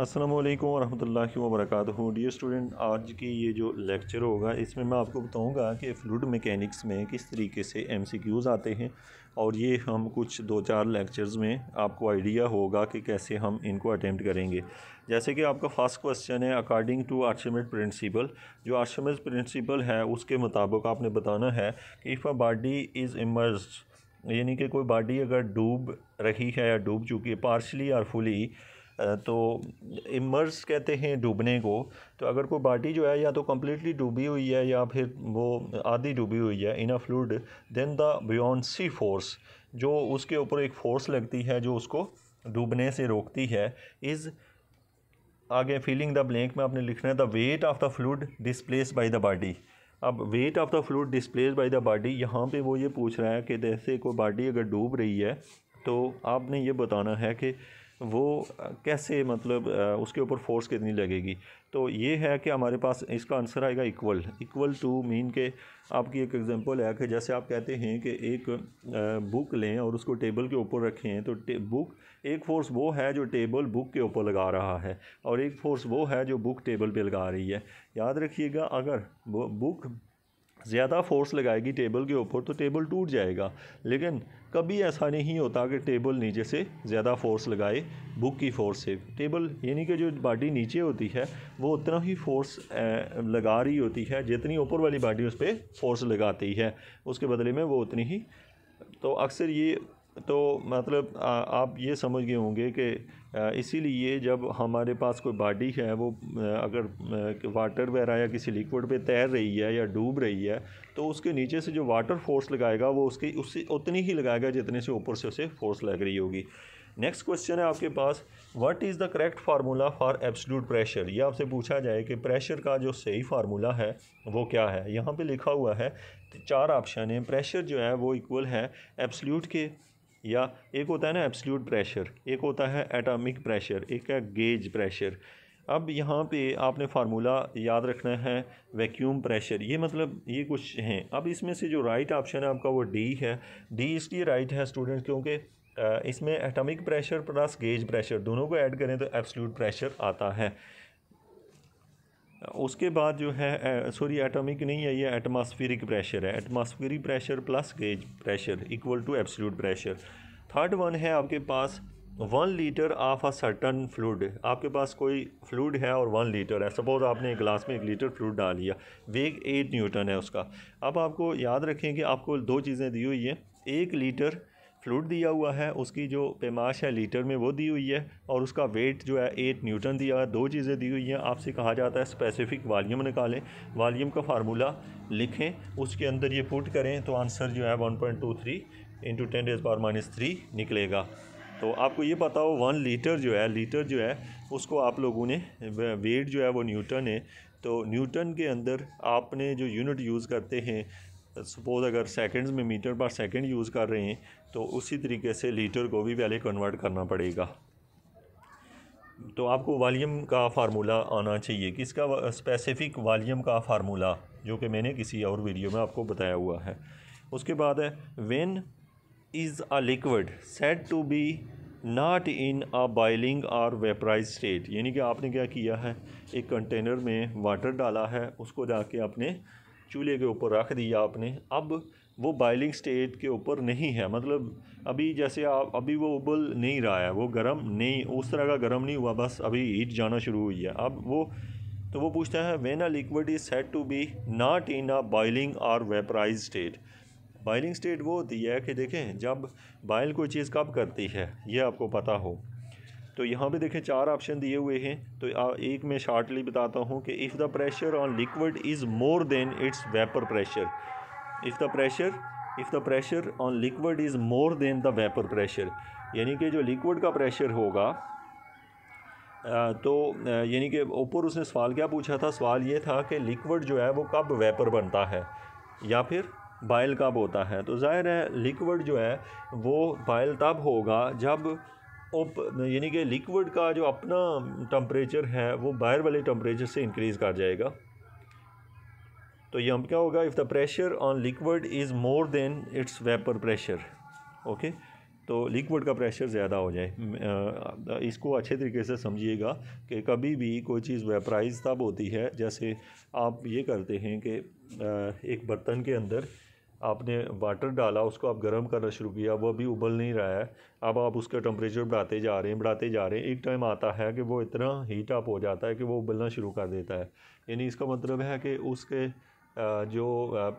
अस्सलाम वालेकुम वरहमतुल्लाहि वबरकातुहू डियर स्टूडेंट आज की ये जो लेक्चर होगा इसमें मैं आपको बताऊंगा कि फ्लूड मैकेनिक्स में किस तरीके से एमसीक्यूज़ आते हैं और ये हम कुछ दो चार लेक्चर्स में आपको आइडिया होगा कि कैसे हम इनको अटैम्प्ट करेंगे जैसे कि आपका फर्स्ट क्वेश्चन है अकॉर्डिंग टू आर्शमेट प्रिंसिपल जो आर्शमेट प्रिंसिपल है उसके मुताबिक आपने बताना है कि if a body is immerse यानी कि कोई बॉडी अगर डूब रही है या डूब चुकी है पार्शली और फुली तो इमर्स कहते हैं डूबने को तो अगर कोई बाटी जो है या तो कम्प्लीटली डूबी हुई है या फिर वो आधी डूबी हुई है in a fluid then the buoyancy force जो उसके ऊपर एक फोर्स लगती है जो उसको डूबने से रोकती है इज़ आगे फीलिंग द ब्लैंक में आपने लिखना है the weight of the fluid displace by the body अब weight of the fluid displace by the body यहाँ पे वो ये पूछ रहा है कि जैसे कोई बाडी अगर डूब रही है तो आपने ये बताना है कि वो कैसे मतलब उसके ऊपर फोर्स कितनी लगेगी तो ये है कि हमारे पास इसका आंसर आएगा इक्वल इक्वल टू मीन के आपकी एक एग्जांपल है कि जैसे आप कहते हैं कि एक बुक लें और उसको टेबल के ऊपर रखें तो बुक एक फ़ोर्स वो है जो टेबल बुक के ऊपर लगा रहा है और एक फ़ोर्स वो है जो बुक टेबल पर लगा रही है याद रखिएगा अगर बुक ज़्यादा फोर्स लगाएगी टेबल के ऊपर तो टेबल टूट जाएगा लेकिन कभी ऐसा नहीं होता कि टेबल नीचे से ज़्यादा फोर्स लगाए बुक की फोर्स से टेबल यानी कि जो बॉडी नीचे होती है वो उतना ही फोर्स लगा रही होती है जितनी ऊपर वाली बॉडी उस पर फोर्स लगाती है उसके बदले में वो उतनी ही तो अक्सर ये तो मतलब आ, आप ये समझ गए होंगे कि इसीलिए जब हमारे पास कोई बॉडी है वो अगर वाटर वगैरह या किसी लिक्विड पे तैर रही है या डूब रही है तो उसके नीचे से जो वाटर फोर्स लगाएगा वो उसकी उससे उतनी ही लगाएगा जितने से ऊपर से उसे फोर्स लग रही होगी नेक्स्ट क्वेश्चन है आपके पास what is the correct formula for absolute pressure ये आपसे पूछा जाए कि प्रेशर का जो सही फार्मूला है वो क्या है यहाँ पे लिखा हुआ है चार ऑप्शन है प्रेशर जो है वो इक्वल है एब्सोल्यूट के या एक होता है ना एब्सल्यूट प्रेशर एक होता है एटॉमिक प्रेशर एक है गेज प्रेशर अब यहाँ पे आपने फार्मूला याद रखना है वैक्यूम प्रेशर ये मतलब ये कुछ हैं अब इसमें से जो राइट ऑप्शन है आपका वो डी है डी इसलिए राइट है स्टूडेंट क्योंकि इसमें atomic pressure plus gauge pressure दोनों को ऐड करें तो एब्सल्यूट प्रेशर आता है उसके बाद जो है सॉरी एटॉमिक नहीं है ये एटमॉस्फेरिक प्रेशर है atmospheric pressure plus gauge pressure equal to absolute pressure third one है आपके पास one litre of a certain fluid आपके पास कोई फ्लूड है और वन लीटर है सपोज आपने एक ग्लास में एक लीटर फ्लूड डाल लिया वेग एट न्यूटन है उसका अब आपको याद रखें कि आपको दो चीज़ें दी हुई हैं एक लीटर फ्लूड दिया हुआ है उसकी जो पेमाश है लीटर में वो दी हुई है और उसका वेट जो है एट न्यूटन दिया है दो चीज़ें दी हुई हैं आपसे कहा जाता है स्पेसिफिक वालीम निकालें वालीम का फार्मूला लिखें उसके अंदर ये पुट करें तो आंसर जो है one point two three into ten raise power minus three निकलेगा तो आपको ये पता हो वन लीटर जो है लीटर जो है उसको आप लोगों ने वेट जो है वो न्यूटन है तो न्यूटन के अंदर आपने जो यूनिट यूज़ करते हैं सपोज़ uh, अगर सेकंड्स में मीटर पर सेकंड यूज़ कर रहे हैं तो उसी तरीके से लीटर को भी पहले कन्वर्ट करना पड़ेगा तो आपको वॉल्यूम का फार्मूला आना चाहिए किसका स्पेसिफ़िक वॉल्यूम का फार्मूला जो कि मैंने किसी और वीडियो में आपको बताया हुआ है उसके बाद है when is a liquid said to be not in a boiling और वेपराइज स्टेट यानी कि आपने क्या किया है एक कंटेनर में वाटर डाला है उसको जाके आपने चूल्हे के ऊपर रख दिया आपने अब वो बॉइलिंग स्टेट के ऊपर नहीं है मतलब अभी जैसे आप अभी वो उबल नहीं रहा है वो गर्म नहीं उस तरह का गर्म नहीं हुआ बस अभी हीट जाना शुरू हुई है अब वो तो वो पूछता है when a liquid is said to be not in a boiling और वेपराइज स्टेट बॉइलिंग स्टेट वो होती है कि देखें जब बॉयल कोई चीज़ कब करती है ये आपको पता हो तो यहाँ पे देखें चार ऑप्शन दिए हुए हैं तो एक मैं शार्टली बताता हूँ कि if the pressure on liquid is more than its vapour pressure if the pressure if the pressure on liquid is more than the vapour pressure यानी कि जो लिक्विड का प्रेशर होगा तो यानी कि ऊपर उसने सवाल क्या पूछा था सवाल ये था कि लिक्विड जो है वो कब वेपर बनता है या फिर बाइल कब होता है तो ज़ाहिर है लिक्विड जो है वो बाइल तब होगा जब ओप यानी कि लिक्विड का जो अपना टम्परेचर है वो बाहर वाले टम्परेचर से इंक्रीज़ कर जाएगा तो ये हम क्या होगा if the pressure on liquid is more than its vapour pressure okay तो लिक्विड का प्रेशर ज़्यादा हो जाए इसको अच्छे तरीके से समझिएगा कि कभी भी कोई चीज़ वेपराइज तब होती है जैसे आप ये करते हैं कि एक बर्तन के अंदर आपने वाटर डाला उसको आप गर्म करना शुरू किया वो अभी उबल नहीं रहा है अब आप उसका टेम्परेचर बढ़ाते जा रहे हैं बढ़ाते जा रहे हैं एक टाइम आता है कि वो इतना हीट अप हो जाता है कि वो उबलना शुरू कर देता है यानी इसका मतलब है कि उसके जो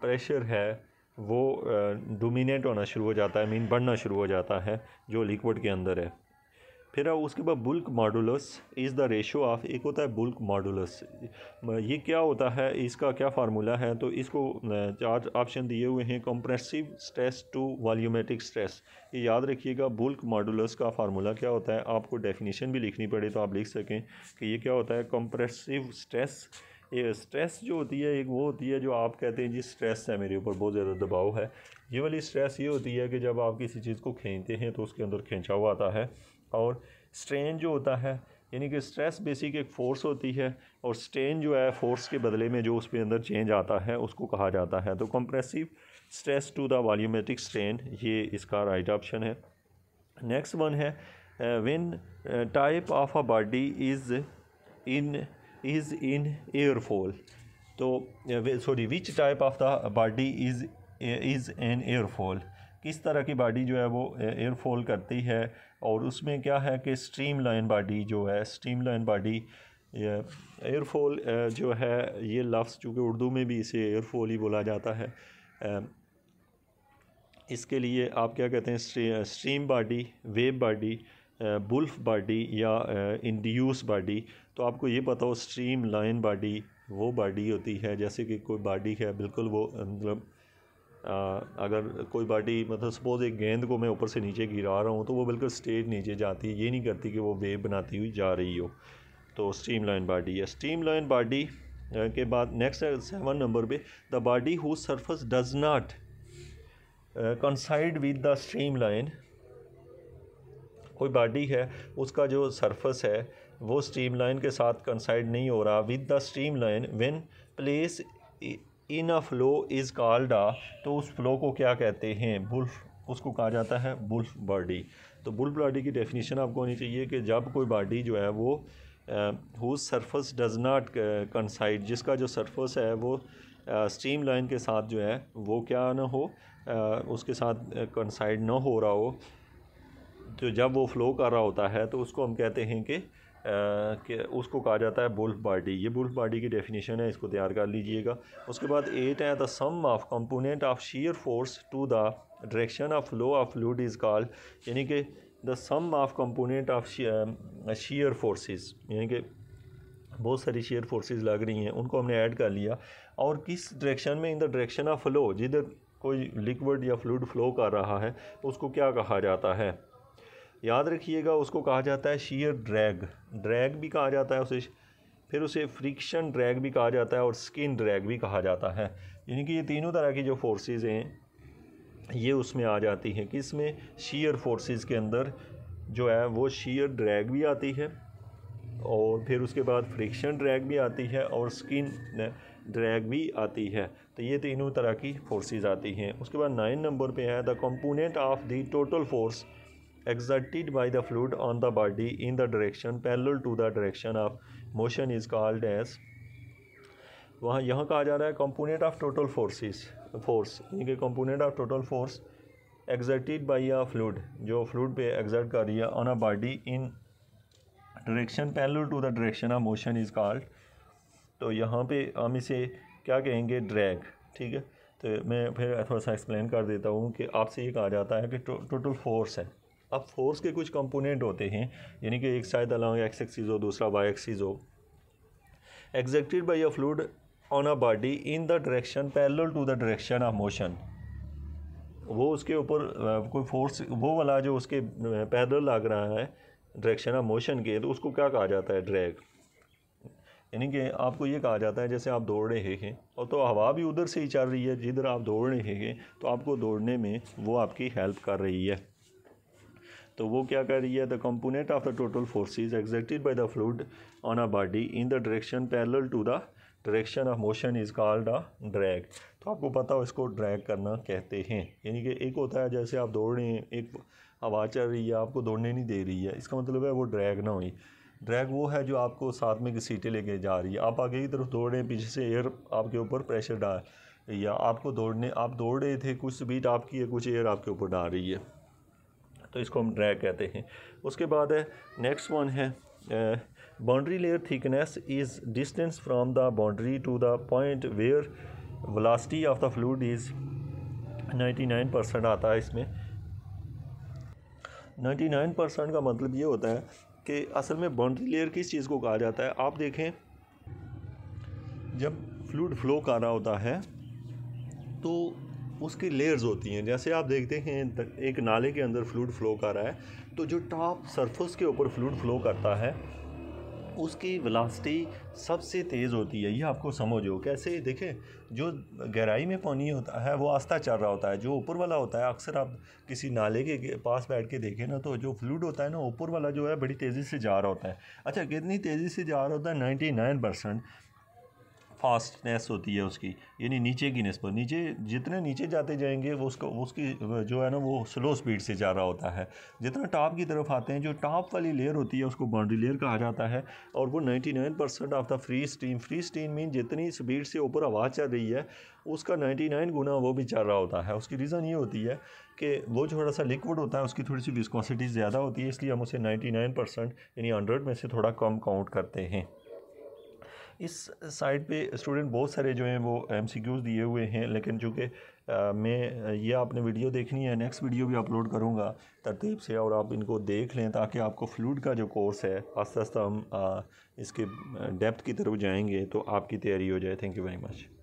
प्रेशर है वो डोमिनेट होना शुरू हो जाता है मीन बढ़ना शुरू हो जाता है जो लिक्विड के अंदर है फिर उसके बाद bulk modulus is the ratio of एक होता है बुल्क मॉडुलस ये क्या होता है इसका क्या फार्मूला है तो इसको चार ऑप्शन दिए हुए हैं compressive stress to volumetric stress ये याद रखिएगा बुल्क मॉडुलस का फार्मूला क्या होता है आपको डेफिनेशन भी लिखनी पड़े तो आप लिख सकें कि ये क्या होता है कंप्रेसिव स्ट्रेस ये स्ट्रेस जो होती है एक वो होती है जो आप कहते हैं जी स्ट्रेस है मेरे ऊपर बहुत ज़्यादा दबाव है ये वाली स्ट्रेस ये होती है कि जब आप किसी चीज़ को खींचते हैं तो उसके अंदर खींचा हुआ आता है और स्ट्रेन जो होता है यानी कि स्ट्रेस बेसिक एक फ़ोर्स होती है और स्ट्रेन जो है फ़ोर्स के बदले में जो उसके अंदर चेंज आता है उसको कहा जाता है तो compressive stress to the volumetric strain ये इसका राइट ऑप्शन है नेक्स्ट वन है when type of a body is in is in airfoil तो sorry which type of the body is is an airfoil किस तरह की बॉडी जो है वो एयरफॉल करती है और उसमें क्या है कि स्ट्रीम लाइन बॉडी जो है स्ट्रीम लाइन बॉडी एयरफॉल जो है ये लफ्ज़ चूँकि उर्दू में भी इसे एयरफॉल ही बोला जाता है इसके लिए आप क्या कहते हैं stream body wave body bluff body या इंड्यूस बॉडी तो आपको ये पता हो स्ट्रीम लाइन बॉडी वो बॉडी होती है जैसे कि कोई बॉडी है बिल्कुल वो मतलब अगर कोई पार्टी मतलब सपोज़ एक गेंद को मैं ऊपर से नीचे गिरा रहा हूँ तो वो बिल्कुल स्टेट नीचे जाती है ये नहीं करती कि वो वेव बनाती हुई जा रही हो तो स्ट्रीम लाइन पार्टी है स्ट्रीम लाइन पार्टी के बाद नेक्स्ट है सेवन नंबर पे the body who surface does not coincide with the streamline कोई बॉडी है उसका जो सरफेस है वो स्ट्रीम लाइन के साथ कंसाइड नहीं हो रहा with the streamline when place in a flow is called आ तो उस फ़्लो को क्या कहते हैं बुल्फ उसको कहा जाता है बुल्फ बॉडी तो बुल्फ बॉडी की डेफिनेशन आपको होनी चाहिए कि जब कोई बॉडी जो है वो who surface does not coincide जिसका जो सरफेस है वो स्ट्रीम लाइन के साथ जो है वो क्या ना हो uh, उसके साथ कंसाइड ना हो रहा हो तो जब वो फ्लो कर रहा होता है तो उसको हम कहते हैं कि कि उसको कहा जाता है बुल्फ बॉडी ये बुल्फ बॉडी की डेफिनेशन है इसको तैयार कर लीजिएगा उसके बाद एट है the sum of component of shear force to the direction of flow of fluid is called यानी कि the sum of component of shear forces यानी कि बहुत सारी शेयर फोर्सेस लग रही हैं उनको हमने ऐड कर लिया और किस डायरेक्शन में in the direction of flow जिधर कोई लिक्विड या फ्लूड फ्लो कर रहा है उसको क्या कहा जाता है याद रखिएगा उसको कहा जाता है शीयर ड्रैग ड्रैग भी कहा जाता है उसे फिर उसे फ्रिक्शन ड्रैग भी कहा जाता है और स्किन ड्रैग भी कहा जाता है यानी कि ये तीनों तरह की जो फोर्सेस हैं ये उसमें आ जाती हैं कि इसमें शीयर फोर्सेस के अंदर जो है वो शीयर ड्रैग भी आती है और फिर उसके बाद फ्रिक्शन ड्रैग भी आती है और स्किन ड्रैग भी आती है तो ये तीनों तरह की फोर्सेस आती हैं उसके बाद नाइन नंबर पे है the component of the total force exerted by the fluid on the body in the direction parallel to the direction of motion is called as वहाँ यहाँ कहा जा रहा है component of total forces force यानी कि component of total force exerted by a fluid जो fluid पे एग्जर्ट कर रही है on a body in direction parallel to the direction of motion is called तो यहाँ पे हम इसे क्या कहेंगे ड्रैग ठीक है तो मैं फिर थोड़ा सा एक्सप्लेन कर देता हूँ कि आपसे ये कहा जाता है कि टोटल फोर्स है अब फोर्स के कुछ कंपोनेंट होते हैं यानी कि एक साइड अलॉन्ग एक्स एक्सीज हो दूसरा वाई एक्सीज हो exerted by a fluid on a body in the direction parallel to the direction of motion वो उसके ऊपर कोई फोर्स वो वाला जो उसके पैदल लग रहा है डायरेक्शन ऑफ मोशन के तो उसको क्या कहा जाता है ड्रैग यानी कि आपको ये कहा जाता है जैसे आप दौड़ रहे हैं और तो हवा भी उधर से ही चल रही है जिधर आप दौड़ रहे हैं तो आपको दौड़ने में वो आपकी हेल्प कर रही है तो वो क्या कर रही है the component of the total forces exerted by the fluid on a body in the direction parallel to the direction of motion is called a drag तो आपको पता हो इसको ड्रैग करना कहते हैं यानी कि एक होता है जैसे आप दौड़ रहे हैं एक हवा चल रही है आपको दौड़ने नहीं दे रही है इसका मतलब है वो ड्रैग ना हुई ड्रैग वो है जो आपको साथ में सीटें लेके जा रही है आप आगे की तरफ दौड़ रहे हैं पीछे से एयर आपके ऊपर प्रेशर डाल या आपको दौड़ने आप दौड़ रहे थे कुछ बीट आपकी है कुछ एयर आपके ऊपर डाल रही है तो इसको हम ड्रैग कहते हैं उसके बाद है नेक्स्ट वन है boundary layer thickness is distance from the boundary to the point where velocity of the fluid is 99 percent आता है इसमें 99 परसेंट का मतलब ये होता है कि असल में बाउंड्री लेयर किस चीज़ को कहा जाता है आप देखें जब फ्लूड फ्लो कर रहा होता है तो उसकी लेयर्स होती हैं जैसे आप देखते हैं एक नाले के अंदर फ्लूड फ्लो कर रहा है तो जो टॉप सरफेस के ऊपर फ्लूड फ्लो करता है उसकी वेलोसिटी सबसे तेज़ होती है ये आपको समझो कैसे देखें जो गहराई में पानी होता है वो आस्था चल रहा होता है जो ऊपर वाला होता है अक्सर आप किसी नाले के पास बैठ के देखें ना तो जो फ्लूड होता है ना ऊपर वाला जो है बड़ी तेज़ी से जा रहा होता है अच्छा कितनी तेज़ी से जा रहा होता है नाइन्टी नाइन परसेंट फास्टनेस होती है उसकी यानी नीचे की नस्बत नीचे जितने नीचे जाते जाएंगे वो उसको उसकी जो है ना वो स्लो स्पीड से जा रहा होता है जितना टॉप की तरफ आते हैं जो टॉप वाली लेयर होती है उसको बाउंड्री लेयर कहा जाता है और वो 99 percent of the free steam free steam mean जितनी स्पीड से ऊपर आवाज़ चल रही है उसका 99 गुना वो भी चल रहा होता है उसकी रीज़न ये होती है कि वो थोड़ा सा लिक्विड होता है उसकी थोड़ी सी विस्कोसिटी ज़्यादा होती है इसलिए हम उसे 99 परसेंट यानी 100 में से थोड़ा कम काउंट करते हैं इस साइड पे स्टूडेंट बहुत सारे जो हैं वो एम दिए हुए हैं लेकिन चूँकि मैं ये आपने वीडियो देखनी है नेक्स्ट वीडियो भी अपलोड करूँगा तरतीब से और आप इनको देख लें ताकि आपको फ्लूड का जो कोर्स है आस्ता आस्ता हम आ, इसके डेप्थ की तरफ जाएंगे तो आपकी तैयारी हो जाए थैंक यू वेरी मच